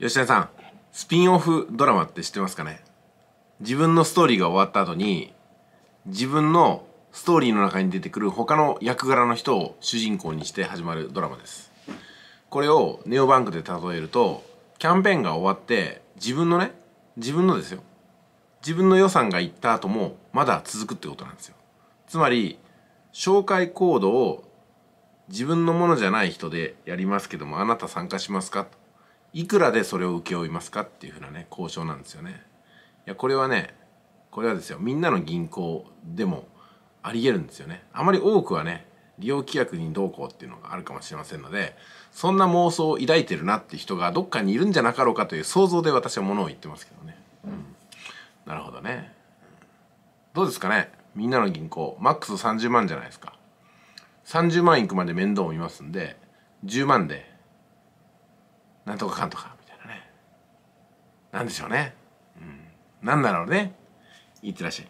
吉田さん、スピンオフドラマって知ってますかね自分のストーリーが終わった後に、自分のストーリーの中に出てくる他の役柄の人を主人公にして始まるドラマです。これをネオバンクで例えると、キャンペーンが終わって、自分のね、自分のですよ。自分の予算がいった後も、まだ続くってことなんですよ。つまり、紹介コードを自分のものじゃない人でやりますけども、あなた参加しますかいくらでそれを請け負いますかっていうふうなね交渉なんですよねいやこれはねこれはですよみんなの銀行でもありえるんですよねあまり多くはね利用規約にどうこうっていうのがあるかもしれませんのでそんな妄想を抱いてるなって人がどっかにいるんじゃなかろうかという想像で私はものを言ってますけどね、うん、なるほどねどうですかねみんなの銀行マックス30万じゃないですか30万いくまで面倒を見ますんで10万でなんとかかんとかみたいなねなんでしょうねうんなんだろうねいってらっしゃい